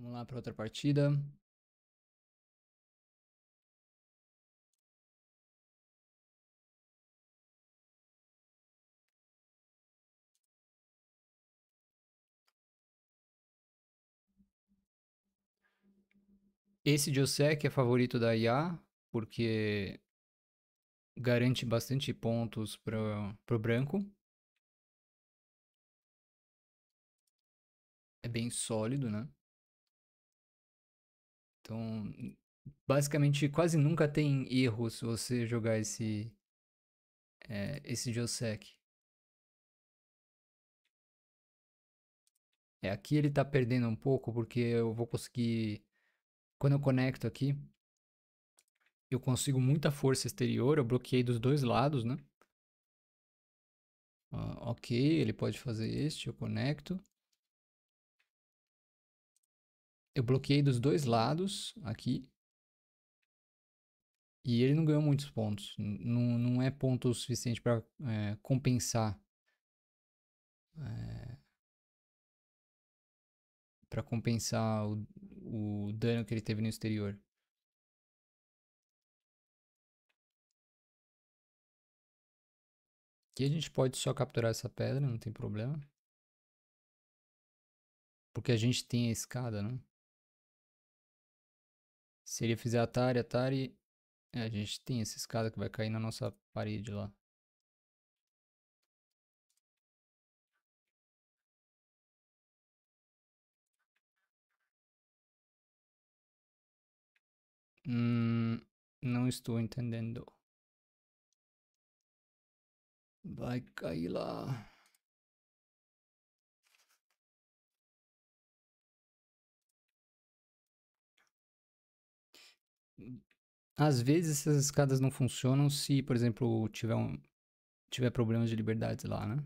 Vamos lá para outra partida. Esse Josek é favorito da IA, porque garante bastante pontos para o branco. É bem sólido, né? Então, basicamente, quase nunca tem erro se você jogar esse, é, esse Geosec. É, aqui ele tá perdendo um pouco, porque eu vou conseguir... Quando eu conecto aqui, eu consigo muita força exterior, eu bloqueei dos dois lados, né? Ah, ok, ele pode fazer este, eu conecto. Eu bloqueei dos dois lados aqui. E ele não ganhou muitos pontos. Não, não é ponto suficiente para é, compensar. É, para compensar o, o dano que ele teve no exterior. Aqui a gente pode só capturar essa pedra, não tem problema. Porque a gente tem a escada, né? Se ele fizer Atari, Atari. É, a gente tem essa escada que vai cair na nossa parede lá. Hum, não estou entendendo. Vai cair lá. Às vezes essas escadas não funcionam se, por exemplo, tiver, um, tiver problemas de liberdade lá, né?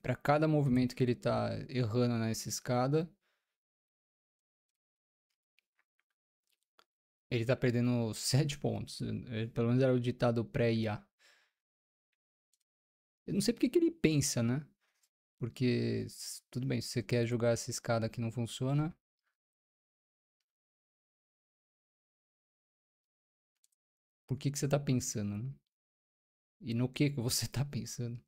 para cada movimento que ele está errando nessa escada, Ele tá perdendo 7 pontos. É, pelo menos era o ditado pré-IA. Eu não sei porque que ele pensa, né? Porque, tudo bem, se você quer jogar essa escada que não funciona. Por que, que você tá pensando, né? E no que, que você tá pensando?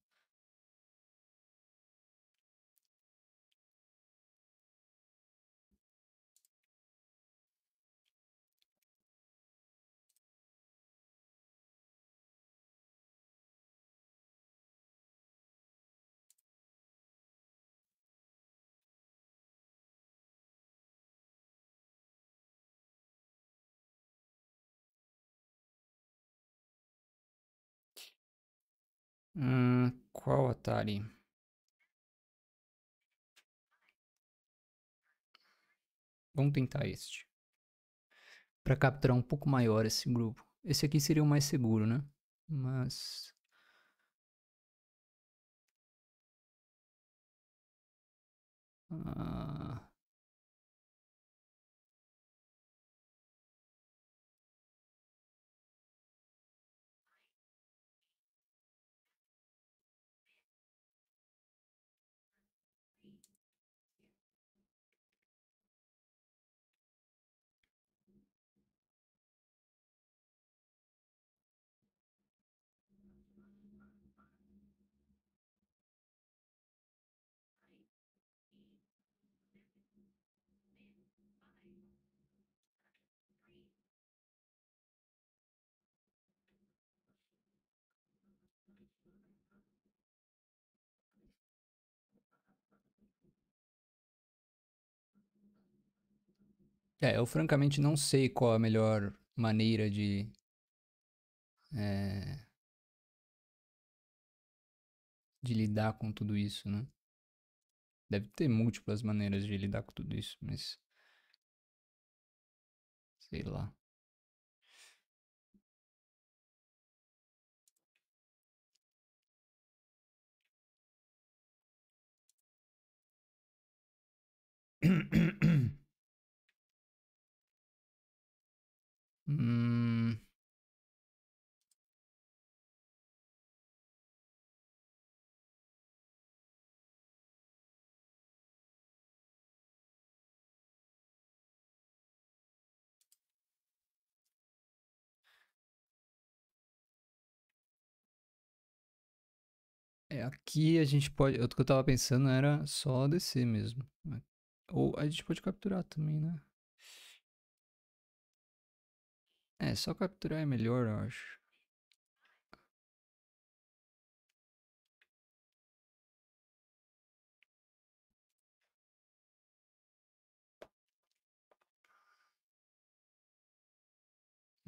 Hum, qual Atari? Vamos tentar este. Para capturar um pouco maior esse grupo. Esse aqui seria o mais seguro, né? Mas... Ah... É, eu francamente não sei qual a melhor maneira de. É, de lidar com tudo isso, né? Deve ter múltiplas maneiras de lidar com tudo isso, mas. Sei lá. Hum. É, aqui a gente pode. O que eu tava pensando era só descer mesmo. Ou a gente pode capturar também, né? É, só capturar é melhor, eu acho.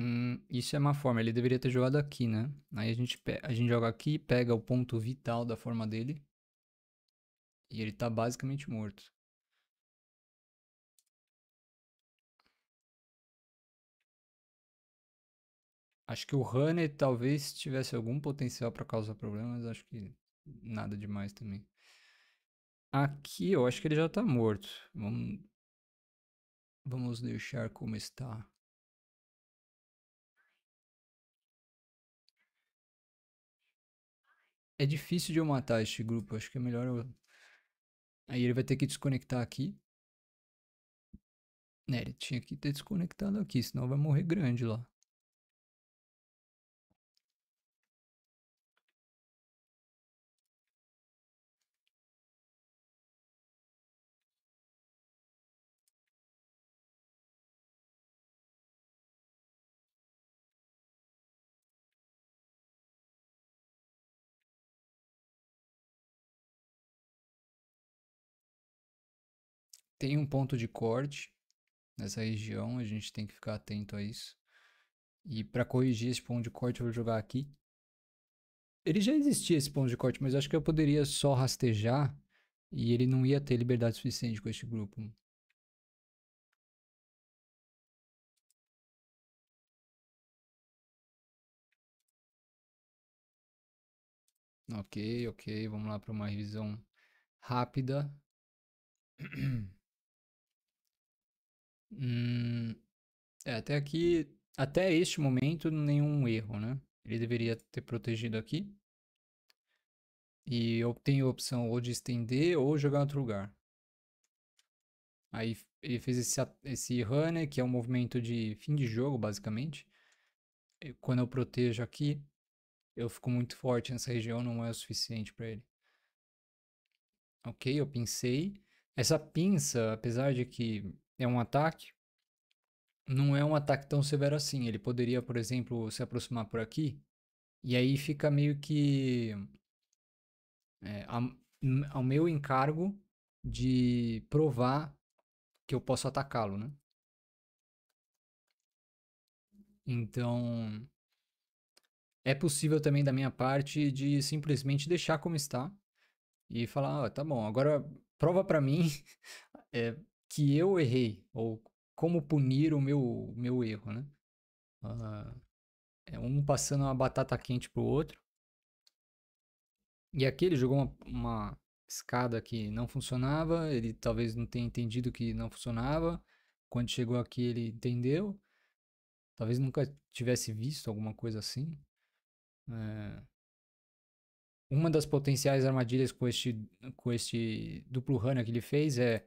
Hum, isso é uma forma, ele deveria ter jogado aqui, né? Aí a gente, a gente joga aqui, pega o ponto vital da forma dele. E ele tá basicamente morto. Acho que o Runner talvez tivesse algum potencial para causar problemas, acho que nada demais também. Aqui eu acho que ele já tá morto. Vamos, vamos deixar como está. É difícil de eu matar este grupo, acho que é melhor eu... Aí ele vai ter que desconectar aqui. É, ele tinha que ter desconectado aqui, senão vai morrer grande lá. tem um ponto de corte nessa região, a gente tem que ficar atento a isso. E para corrigir esse ponto de corte, eu vou jogar aqui. Ele já existia esse ponto de corte, mas acho que eu poderia só rastejar e ele não ia ter liberdade suficiente com este grupo. Ok, ok, vamos lá para uma revisão rápida. Hum, é, até aqui, até este momento, nenhum erro, né? Ele deveria ter protegido aqui. E eu tenho a opção ou de estender ou jogar em outro lugar. Aí ele fez esse, esse runner, que é um movimento de fim de jogo, basicamente. E quando eu protejo aqui, eu fico muito forte nessa região, não é o suficiente para ele. Ok, eu pincei. Essa pinça, apesar de que é um ataque, não é um ataque tão severo assim. Ele poderia, por exemplo, se aproximar por aqui, e aí fica meio que é, ao, meu encargo de provar que eu posso atacá-lo, né? Então, é possível também da minha parte de simplesmente deixar como está e falar, ah, tá bom, agora prova para mim, é, que eu errei, ou como punir o meu, meu erro, né? Uh, é um passando uma batata quente pro outro. E aqui ele jogou uma, uma escada que não funcionava, ele talvez não tenha entendido que não funcionava. Quando chegou aqui ele entendeu. Talvez nunca tivesse visto alguma coisa assim. É... Uma das potenciais armadilhas com este, com este duplo runner que ele fez é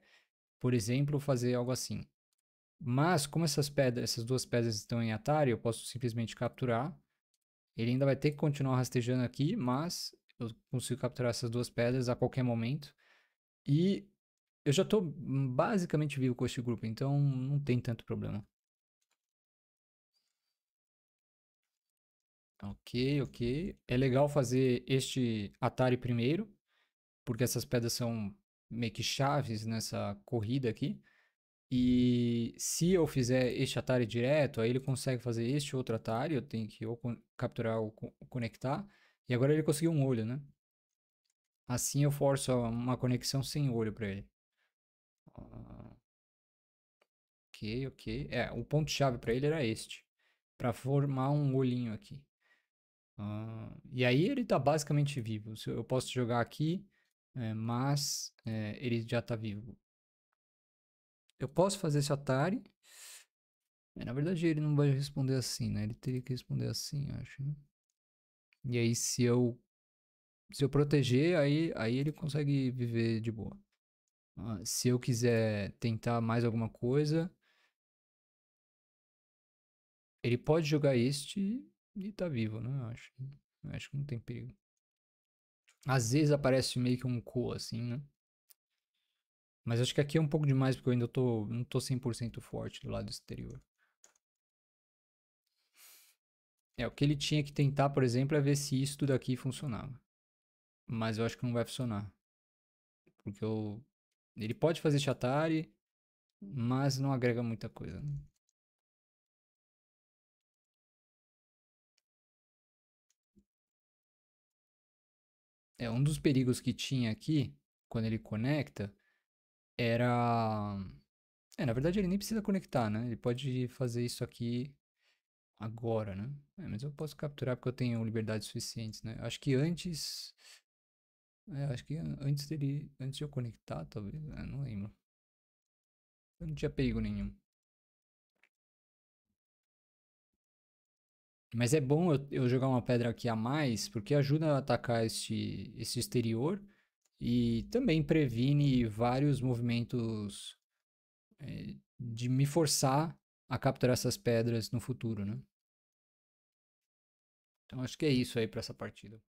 por exemplo, fazer algo assim. Mas como essas pedras, essas duas pedras estão em Atari, eu posso simplesmente capturar. Ele ainda vai ter que continuar rastejando aqui, mas eu consigo capturar essas duas pedras a qualquer momento. E eu já estou basicamente vivo com este grupo, então não tem tanto problema. Ok, ok. É legal fazer este Atari primeiro, porque essas pedras são meio que chaves nessa corrida aqui. E se eu fizer este atalho direto, aí ele consegue fazer este outro atalho, eu tenho que ou capturar ou conectar. E agora ele conseguiu um olho, né? Assim eu forço uma conexão sem olho para ele. Ah. Ok, ok. É, o ponto-chave para ele era este. Para formar um olhinho aqui. Uh, e aí ele tá basicamente vivo. Eu posso jogar aqui é, mas é, ele já está vivo. Eu posso fazer esse atari? É, na verdade, ele não vai responder assim, né? Ele teria que responder assim, eu acho. Né? E aí, se eu se eu proteger, aí, aí ele consegue viver de boa. Ah, se eu quiser tentar mais alguma coisa, ele pode jogar este e tá vivo, né? Eu acho, eu acho que não tem perigo. Às vezes aparece meio que um co, assim, né? Mas acho que aqui é um pouco demais, porque eu ainda tô, não tô 100% forte do lado exterior. É, o que ele tinha que tentar, por exemplo, é ver se isso daqui funcionava. Mas eu acho que não vai funcionar. Porque eu... ele pode fazer chatari, mas não agrega muita coisa. Né? é, um dos perigos que tinha aqui, quando ele conecta, era. É, na verdade ele nem precisa conectar, né? Ele pode fazer isso aqui agora, né? É, mas eu posso capturar porque eu tenho liberdade suficiente, né? Acho que antes. É, acho que antes dele. Antes de eu conectar, talvez. É, não lembro. Eu não tinha perigo nenhum. Mas é bom eu, eu, jogar uma pedra aqui a mais, porque ajuda a atacar este, este exterior e também previne vários movimentos é, de me forçar a capturar essas pedras no futuro, né? Então acho que é isso aí para essa partida.